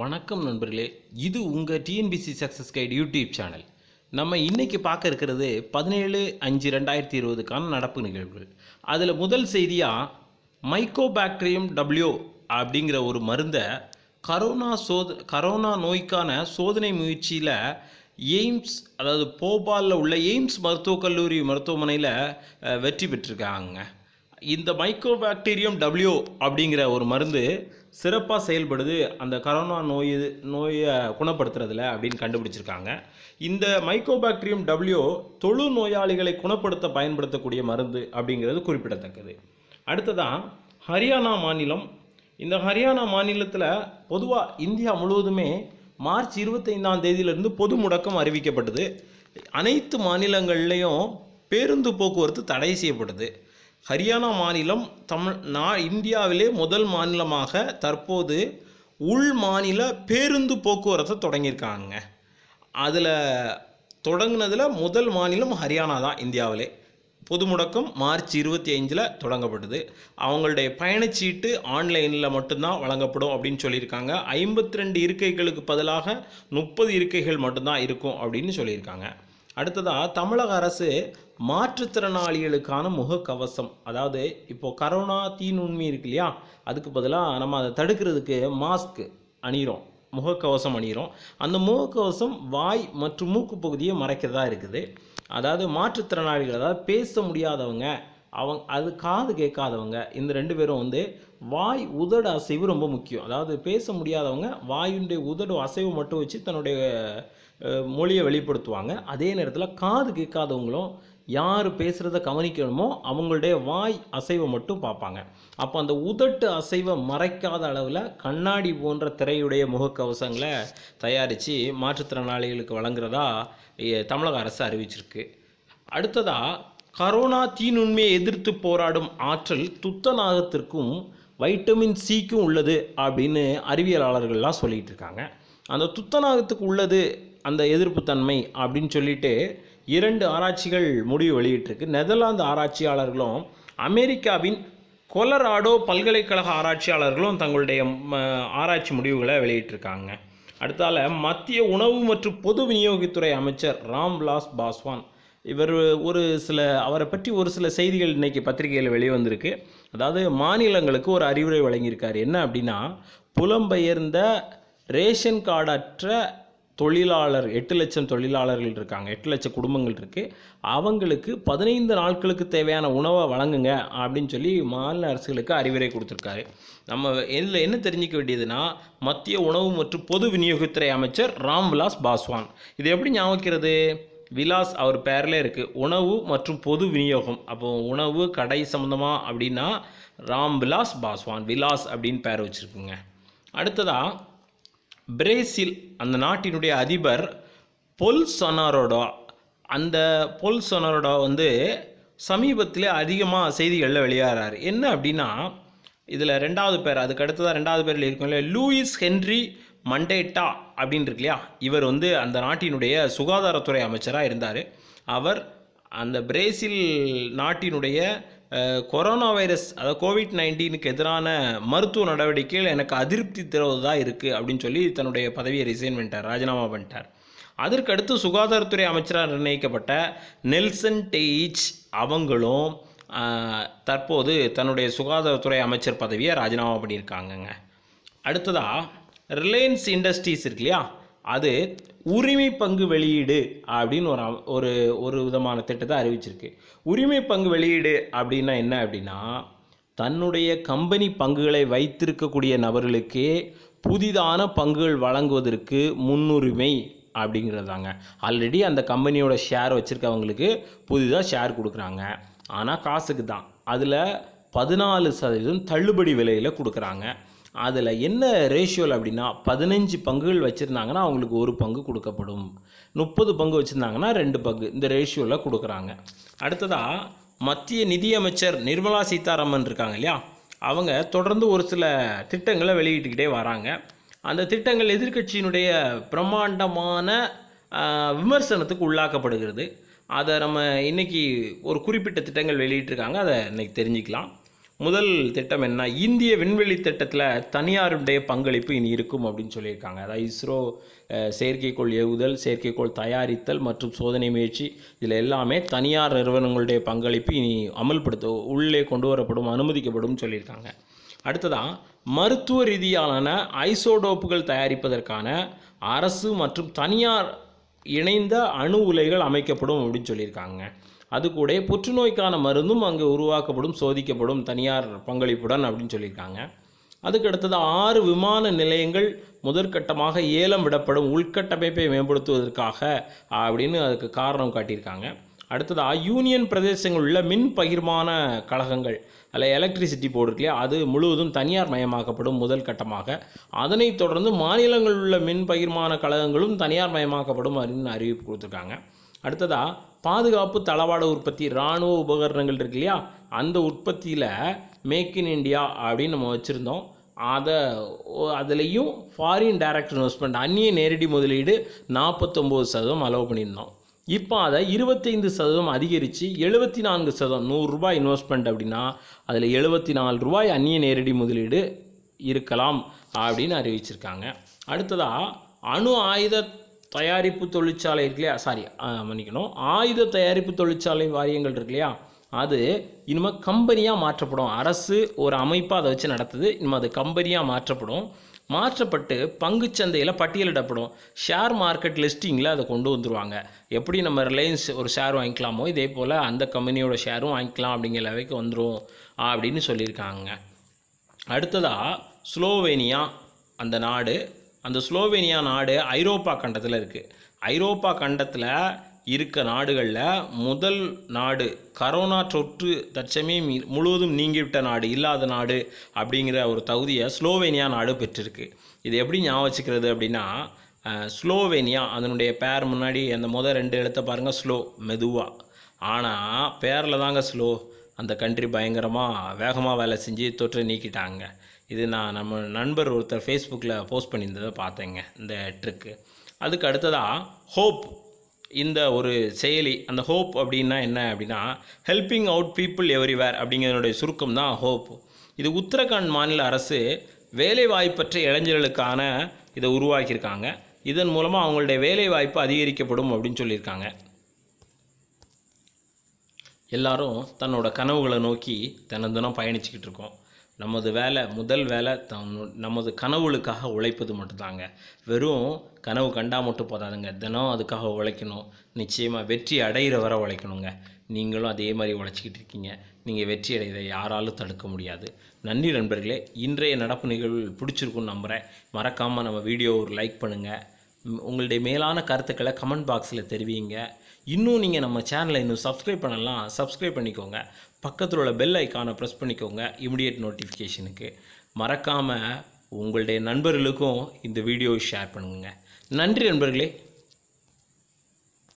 வணக்கம் நண்பர்களே இது உங்கள் TNPSC success guide YouTube channel நம்ம இன்றைக்கி பார்க்க இருக்கிறது பதினேழு அஞ்சு ரெண்டாயிரத்தி இருபதுக்கான நடப்பு நிகழ்வுகள் அதில் முதல் செய்தியாக மைக்கோபாக்டீரியம் டபிள்யூ அப்படிங்கிற ஒரு மருந்தை கரோனா சோத கரோனா நோய்க்கான சோதனை முயற்சியில் எய்ம்ஸ் அதாவது போபாலில் உள்ள எய்ம்ஸ் மருத்துவக் கல்லூரி மருத்துவமனையில் வெற்றி பெற்றிருக்காங்க இந்த மைக்கோபாக்டீரியம் டபிள்யூ அப்படிங்கிற ஒரு மருந்து சிறப்பாக செயல்படுது அந்த கரோனா நோய் நோயை குணப்படுத்துறதுல அப்படின்னு கண்டுபிடிச்சிருக்காங்க இந்த மைக்கோபாக்டீரியம் டபிள்யூ தொழு நோயாளிகளை குணப்படுத்த பயன்படுத்தக்கூடிய மருந்து அப்படிங்கிறது குறிப்பிடத்தக்கது அடுத்ததான் ஹரியானா மாநிலம் இந்த ஹரியானா மாநிலத்தில் பொதுவாக இந்தியா முழுவதுமே மார்ச் இருபத்தைந்தாம் தேதியிலிருந்து பொது முடக்கம் அறிவிக்கப்பட்டது அனைத்து மாநிலங்கள்லேயும் பேருந்து போக்குவரத்து தடை செய்யப்பட்டது ஹரியானா மாநிலம் தமிழ் நா இந்தியாவிலே முதல் மாநிலமாக தற்போது உள் மாநில பேருந்து போக்குவரத்தை தொடங்கியிருக்காங்க அதில் தொடங்கினதில் முதல் மாநிலம் ஹரியானா தான் இந்தியாவிலே பொது முடக்கம் மார்ச் இருபத்தி ஐந்தில் தொடங்கப்பட்டது அவங்களுடைய பயணச்சீட்டு ஆன்லைனில் மட்டும்தான் வழங்கப்படும் அப்படின்னு சொல்லியிருக்காங்க ஐம்பத்தி ரெண்டு இருக்கைகளுக்கு பதிலாக முப்பது இருக்கைகள் மட்டும்தான் இருக்கும் அப்படின்னு சொல்லியிருக்காங்க அடுத்ததாக தமிழக அரசு மாற்றுத்திறனாளிகளுக்கான முகக்கவசம் அதாவது இப்போது கரோனா நுண்மை இருக்கு இல்லையா அதுக்கு பதிலாக நம்ம அதை தடுக்கிறதுக்கு மாஸ்க் அணிகிறோம் முகக்கவசம் அணிகிறோம் அந்த முகக்கவசம் வாய் மற்றும் மூக்கு பகுதியை மறைக்கிறதா இருக்குது அதாவது மாற்றுத்திறனாளிகள் அதாவது பேச முடியாதவங்க அவங்க அது காது கேட்காதவங்க இந்த ரெண்டு பேரும் வந்து வாய் உதடு அசைவு ரொம்ப முக்கியம் அதாவது பேச முடியாதவங்க வாயுடைய உதடு அசைவு மட்டும் வச்சு தன்னுடைய மொழியை வெளிப்படுத்துவாங்க அதே நேரத்தில் காது கேட்காதவங்களும் யார் பேசுகிறத கவனிக்கணுமோ அவங்களுடைய வாய் அசைவை மட்டும் பார்ப்பாங்க அப்போ அந்த உதட்டு அசைவை மறைக்காத அளவில் கண்ணாடி போன்ற திரையுடைய முகக்கவசங்களை தயாரித்து மாற்றுத்திறனாளிகளுக்கு வழங்குறதா தமிழக அரசு அறிவிச்சிருக்கு அடுத்ததாக கரோனா தீநுண்மையை எதிர்த்து போராடும் ஆற்றல் துத்தநாகத்திற்கும் வைட்டமின் சிக்கும் உள்ளது அப்படின்னு அறிவியலாளர்கள்லாம் சொல்லிகிட்டு இருக்காங்க அந்த துத்தநாகத்துக்கு உள்ளது அந்த எதிர்ப்புத்தன்மை அப்படின்னு சொல்லிட்டு இரண்டு ஆராய்ச்சிகள் முடிவு வெளியிட்டிருக்கு நெதர்லாந்து ஆராய்ச்சியாளர்களும் அமெரிக்காவின் கொலராடோ பல்கலைக்கழக ஆராய்ச்சியாளர்களும் தங்களுடைய ஆராய்ச்சி முடிவுகளை வெளியிட்டிருக்காங்க அடுத்தால மத்திய உணவு மற்றும் பொது விநியோகத்துறை அமைச்சர் ராம்விலாஸ் பாஸ்வான் இவர் ஒரு சில அவரை பற்றி ஒரு சில செய்திகள் இன்றைக்கி பத்திரிகையில் வெளிவந்திருக்கு அதாவது மாநிலங்களுக்கு ஒரு அறிவுரை வழங்கியிருக்கார் என்ன அப்படின்னா புலம்பெயர்ந்த ரேஷன் கார்டற்ற தொழிலாளர் எட்டு லட்சம் தொழிலாளர்கள் இருக்காங்க எட்டு லட்சம் குடும்பங்கள் இருக்குது அவங்களுக்கு பதினைந்து நாட்களுக்கு தேவையான உணவை வழங்குங்க அப்படின்னு சொல்லி மாநில அரசுகளுக்கு அறிவுரை கொடுத்துருக்காரு நம்ம இதில் என்ன தெரிஞ்சிக்க வேண்டியதுன்னா மத்திய உணவு மற்றும் பொது விநியோகத்துறை அமைச்சர் ராம்விலாஸ் பாஸ்வான் இது எப்படி ஞாபகிக்கிறது விலாஸ் அவர் பேரில் இருக்குது உணவு மற்றும் பொது விநியோகம் அப்போ உணவு கடை சம்மந்தமாக அப்படின்னா ராம்விலாஸ் பாஸ்வான் விலாஸ் அப்படின்னு பேர் வச்சுருக்குங்க அடுத்ததாக பிரேசில் அந்த நாட்டினுடைய அதிபர் பொல் சொனாரோடா அந்த பொல் சொனாரோடா வந்து சமீபத்தில் அதிகமாக செய்திகளில் வெளியாகிறார் என்ன அப்படின்னா இதில் ரெண்டாவது பேர் அதுக்கு தான் ரெண்டாவது பேரில் இல்லையா லூயிஸ் ஹென்ரி மண்டேட்டா அப்படின்னு இருக்கு இல்லையா இவர் வந்து அந்த நாட்டினுடைய சுகாதாரத்துறை அமைச்சராக இருந்தார் அவர் அந்த பிரேசில் நாட்டினுடைய கொரோனா வைரஸ் அதாவது கோவிட் நைன்டீனுக்கு எதிரான மருத்துவ நடவடிக்கைகள் எனக்கு அதிருப்தி தருவதாக இருக்குது அப்படின்னு சொல்லி தன்னுடைய பதவியை ரிசைன் பண்ணிட்டார் ராஜினாமா பண்ணிட்டார் அதற்கடுத்து சுகாதாரத்துறை அமைச்சராக நிர்ணயிக்கப்பட்ட நெல்சன் டெய்ச் அவங்களும் தற்போது தன்னுடைய சுகாதாரத்துறை அமைச்சர் பதவியை ராஜினாமா பண்ணியிருக்காங்கங்க அடுத்ததாக ரிலையன்ஸ் இண்டஸ்ட்ரீஸ் இருக்கு இல்லையா அது உரிமை பங்கு வெளியீடு அப்படின்னு ஒரு ஒரு ஒரு விதமான திட்டத்தை அறிவிச்சிருக்கு உரிமை பங்கு வெளியீடு அப்படின்னா என்ன அப்படின்னா தன்னுடைய கம்பெனி பங்குகளை வைத்திருக்கக்கூடிய நபர்களுக்கு புதிதான பங்குகள் வழங்குவதற்கு முன்னுரிமை அப்படிங்கிறதாங்க ஆல்ரெடி அந்த கம்பெனியோட ஷேர் வச்சுருக்கவங்களுக்கு புதிதாக ஷேர் கொடுக்குறாங்க ஆனால் காசுக்கு தான் அதில் பதினாலு சதவீதம் தள்ளுபடி விலையில் கொடுக்குறாங்க அதில் என்ன ரேஷியோவில் அப்படின்னா பதினஞ்சு பங்குகள் வச்சுருந்தாங்கன்னா அவங்களுக்கு ஒரு பங்கு கொடுக்கப்படும் முப்பது பங்கு வச்சுருந்தாங்கன்னா ரெண்டு பங்கு இந்த ரேஷியோவில் கொடுக்குறாங்க அடுத்ததாக மத்திய நிதியமைச்சர் நிர்மலா சீதாராமன் இருக்காங்க இல்லையா அவங்க தொடர்ந்து ஒரு சில திட்டங்களை வெளியிட்டுக்கிட்டே வராங்க அந்த திட்டங்கள் எதிர்கட்சியினுடைய பிரம்மாண்டமான விமர்சனத்துக்கு உள்ளாக்கப்படுகிறது அதை நம்ம இன்றைக்கி ஒரு குறிப்பிட்ட திட்டங்கள் வெளியிட்டிருக்காங்க அதை இன்றைக்கி தெரிஞ்சுக்கலாம் முதல் திட்டம் என்ன இந்திய விண்வெளி திட்டத்தில் தனியாருடைய பங்களிப்பு இனி இருக்கும் அப்படின்னு சொல்லியிருக்காங்க அதாவது இஸ்ரோ செயற்கைக்கோள் ஏவுதல் செயற்கைக்கோள் தயாரித்தல் மற்றும் சோதனை முயற்சி இதில் எல்லாமே தனியார் நிறுவனங்களுடைய பங்களிப்பு இனி அமல்படுத்த உள்ளே கொண்டு வரப்படும் அனுமதிக்கப்படும் சொல்லியிருக்காங்க அடுத்ததாக மருத்துவ ரீதியான ஐசோடோப்புகள் தயாரிப்பதற்கான அரசு மற்றும் தனியார் இணைந்த அணு உலைகள் அமைக்கப்படும் அப்படின்னு சொல்லியிருக்காங்க அது கூட புற்றுநோய்க்கான மருந்தும் அங்கே உருவாக்கப்படும் சோதிக்கப்படும் தனியார் பங்களிப்புடன் அப்படின்னு சொல்லியிருக்காங்க அதுக்கு ஆறு விமான நிலையங்கள் முதற்கட்டமாக ஏலம் விடப்படும் உள்கட்டமைப்பை மேம்படுத்துவதற்காக அப்படின்னு அதுக்கு காரணம் காட்டியிருக்காங்க அடுத்ததாக யூனியன் பிரதேசங்கள் உள்ள மின் பகிர்மான கழகங்கள் அதில் எலக்ட்ரிசிட்டி போர்டு இல்லையா அது முழுவதும் தனியார் மயமாக்கப்படும் முதல் கட்டமாக அதனைத் தொடர்ந்து மாநிலங்களில் உள்ள மின் பகிர்மான கழகங்களும் தனியார் மயமாக்கப்படும் அப்படின்னு அறிவிப்பு கொடுத்துருக்காங்க அடுத்ததாக பாதுகாப்பு தளவாட உற்பத்தி இராணுவ உபகரணங்கள் இருக்கு இல்லையா அந்த உற்பத்தியில் மேக் இன் இண்டியா அப்படின்னு நம்ம வச்சுருந்தோம் அதை அதுலேயும் ஃபாரின் டைரக்ட் இன்வெஸ்ட்மெண்ட் அந்நிய நேரடி முதலீடு நாற்பத்தொம்போது சதவீதம் அலோவ் பண்ணியிருந்தோம் இப்போ அதை இருபத்தைந்து சதவீதம் அதிகரித்து எழுபத்தி நான்கு சதவீதம் நூறுரூபா இன்வெஸ்ட்மெண்ட் அப்படின்னா அதில் எழுபத்தி நாலு ரூபாய் அந்நிய நேரடி முதலீடு இருக்கலாம் அப்படின்னு அறிவிச்சிருக்காங்க அடுத்ததாக அணு ஆயுத தயாரிப்பு தொழிற்சாலை இருக்கு இல்லையா சாரி மன்னிக்கணும் ஆயுத தயாரிப்பு தொழிற்சாலை வாரியங்கள் இருக்கு இல்லையா அது இனிமேல் கம்பெனியாக மாற்றப்படும் அரசு ஒரு அமைப்பாக அதை வச்சு நடத்துது இனிமேல் அது கம்பெனியாக மாற்றப்படும் மாற்றப்பட்டு சந்தையில் பட்டியலிடப்படும் ஷேர் மார்க்கெட் லிஸ்டிங்கில் அதை கொண்டு வந்துருவாங்க எப்படி நம்ம ரிலையன்ஸ் ஒரு ஷேர் வாங்கிக்கலாமோ இதே போல் அந்த கம்பெனியோட ஷேரும் வாங்கிக்கலாம் அப்படிங்கிற லெவைக்கு வந்துடும் அப்படின்னு சொல்லியிருக்காங்க அடுத்ததாக ஸ்லோவேனியா அந்த நாடு அந்த ஸ்லோவேனியா நாடு ஐரோப்பா கண்டத்தில் இருக்குது ஐரோப்பா கண்டத்தில் இருக்க நாடுகளில் முதல் நாடு கரோனா தொற்று தச்சமே முழுவதும் நீங்கிவிட்ட நாடு இல்லாத நாடு அப்படிங்கிற ஒரு தகுதியை ஸ்லோவேனியா நாடு பெற்றிருக்கு இது எப்படி ஞாபகம் வச்சுக்கிறது அப்படின்னா ஸ்லோவேனியா அதனுடைய பேர் முன்னாடி அந்த முதல் ரெண்டு எழுத்த பாருங்கள் ஸ்லோ மெதுவாக ஆனால் பேரில் தாங்க ஸ்லோ அந்த கண்ட்ரி பயங்கரமாக வேகமாக வேலை செஞ்சு தொற்றை நீக்கிட்டாங்க இது நான் நம்ம நண்பர் ஒருத்தர் ஃபேஸ்புக்கில் போஸ்ட் பண்ணியிருந்ததை பார்த்தேங்க இந்த ட்ரிக்கு அதுக்கு அடுத்ததாக ஹோப் இந்த ஒரு செயலி அந்த ஹோப் அப்படின்னா என்ன அப்படின்னா ஹெல்பிங் அவுட் பீப்புள் எவ்ரிவேர் அப்படிங்கிறனுடைய சுருக்கம் தான் ஹோப் இது உத்தரகாண்ட் மாநில அரசு வேலைவாய்ப்பற்ற இளைஞர்களுக்கான இதை உருவாக்கியிருக்காங்க இதன் மூலமாக அவங்களுடைய வேலைவாய்ப்பு அதிகரிக்கப்படும் அப்படின்னு சொல்லியிருக்காங்க எல்லாரும் தன்னோட கனவுகளை நோக்கி தினம் தினம் பயணிச்சுக்கிட்டு இருக்கோம் நமது வேலை முதல் வேலை த நமது கனவுகளுக்காக உழைப்பது மட்டும்தாங்க வெறும் கனவு கண்டா மட்டும் போதாதுங்க தினம் அதுக்காக உழைக்கணும் நிச்சயமாக வெற்றி அடைகிற வர உழைக்கணுங்க நீங்களும் அதே மாதிரி உழைச்சிக்கிட்டு இருக்கீங்க நீங்கள் வெற்றி அடைவதை யாராலும் தடுக்க முடியாது நன்றி நண்பர்களே இன்றைய நடப்பு நிகழ்வு பிடிச்சிருக்குன்னு நம்புகிறேன் மறக்காமல் நம்ம வீடியோ ஒரு லைக் பண்ணுங்கள் உங்களுடைய மேலான கருத்துக்களை கமெண்ட் பாக்ஸில் தெரிவிங்க இன்னும் நீங்கள் நம்ம சேனலை இன்னும் சப்ஸ்கிரைப் பண்ணலாம் சப்ஸ்கிரைப் பண்ணிக்கோங்க பக்கத்தில் உள்ள பெல் ஐக்கானை ப்ரெஸ் பண்ணிக்கோங்க இமிடியட் நோட்டிஃபிகேஷனுக்கு மறக்காமல் உங்களுடைய நண்பர்களுக்கும் இந்த வீடியோவை ஷேர் பண்ணுங்கள் நன்றி நண்பர்களே